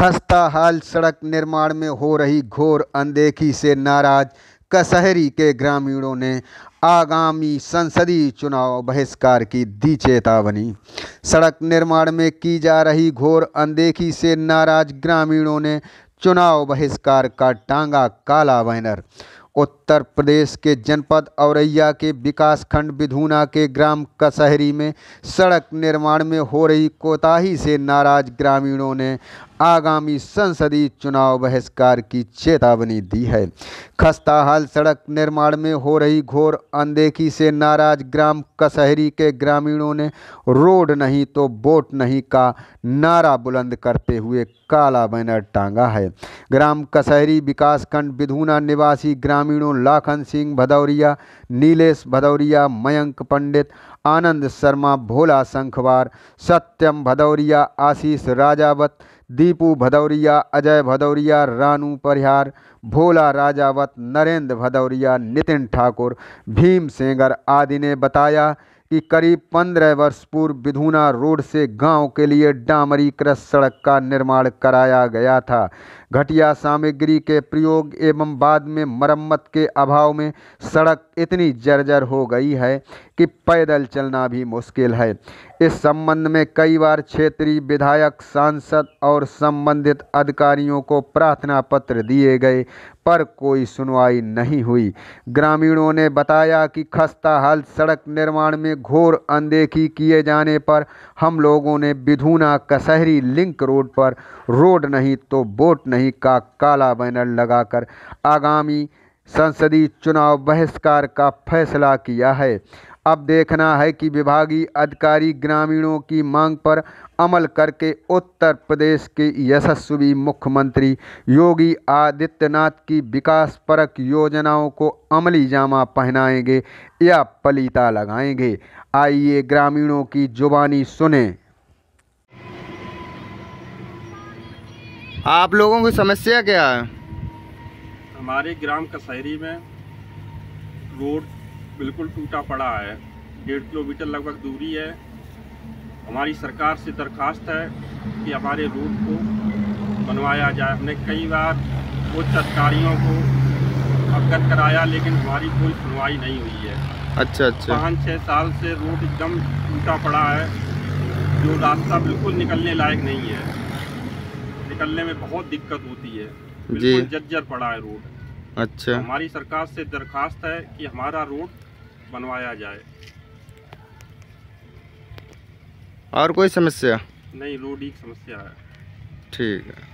खस्ता हाल सड़क निर्माण में हो रही घोर अनदेखी से नाराज कसहरी के ग्रामीणों ने आगामी संसदीय चुनाव बहिष्कार की दी चेतावनी सड़क निर्माण में की जा रही घोर अनदेखी से नाराज ग्रामीणों ने चुनाव बहिष्कार का टांगा काला बैनर उत्तर प्रदेश के जनपद औरैया के विकास खंड के ग्राम कसहरी में सड़क निर्माण में हो रही कोताही से नाराज ग्रामीणों ने आगामी संसदीय चुनाव बहिष्कार की चेतावनी दी है खस्ताहाल सड़क निर्माण में हो रही घोर अनदेखी से नाराज ग्राम कसहरी के ग्रामीणों ने रोड नहीं तो वोट नहीं का नारा बुलंद करते हुए काला बैनर टांगा है ग्राम कसहरी विकासखंड बिधूना निवासी ग्रामीणों लाखन सिंह भदौरिया नीलेश भदौरिया मयंक पंडित आनंद शर्मा भोला शंखवार सत्यम भदौरिया आशीष राजावत दीपू भदौरिया अजय भदौरिया रानू परिहार भोला राजावत नरेंद्र भदौरिया नितिन ठाकुर भीम सेंगर आदि ने बताया कि करीब पंद्रह वर्ष पूर्व विधुना रोड से गांव के लिए डामरी क्रस सड़क का निर्माण कराया गया था घटिया सामग्री के प्रयोग एवं बाद में मरम्मत के अभाव में सड़क इतनी जर्जर हो गई है कि पैदल चलना भी मुश्किल है इस संबंध में कई बार क्षेत्रीय विधायक सांसद और संबंधित अधिकारियों को प्रार्थना पत्र दिए गए पर कोई सुनवाई नहीं हुई ग्रामीणों ने बताया कि खस्ता हाल सड़क निर्माण में घोर अनदेखी किए जाने पर हम लोगों ने बिधुना कसहरी लिंक रोड पर रोड नहीं तो बोट नहीं नहीं का काला बैनर लगाकर आगामी संसदीय चुनाव बहिष्कार का फैसला किया है अब देखना है कि विभागीय अधिकारी ग्रामीणों की मांग पर अमल करके उत्तर प्रदेश के यशस्वी मुख्यमंत्री योगी आदित्यनाथ की विकास परक योजनाओं को अमली जामा पहनाएंगे या पलीता लगाएंगे आइए ग्रामीणों की जुबानी सुने आप लोगों की समस्या क्या है हमारे ग्राम कसहरी में रोड बिल्कुल टूटा पड़ा है डेढ़ किलोमीटर लगभग दूरी है हमारी सरकार से दरखास्त है कि हमारे रोड को बनवाया जाए हमने कई बार उच्च अधिकारियों को अवगत कराया लेकिन हमारी कोई सुनवाई नहीं हुई है अच्छा अच्छा पाँच छः साल से रोड एकदम टूटा पड़ा है जो रास्ता बिल्कुल निकलने लायक नहीं है निकलने में बहुत दिक्कत होती है बिल्कुल जर्जर पड़ा है रोड अच्छा हमारी सरकार से दरखास्त है कि हमारा रोड बनवाया जाए और कोई समस्या नहीं रोड ही समस्या है ठीक है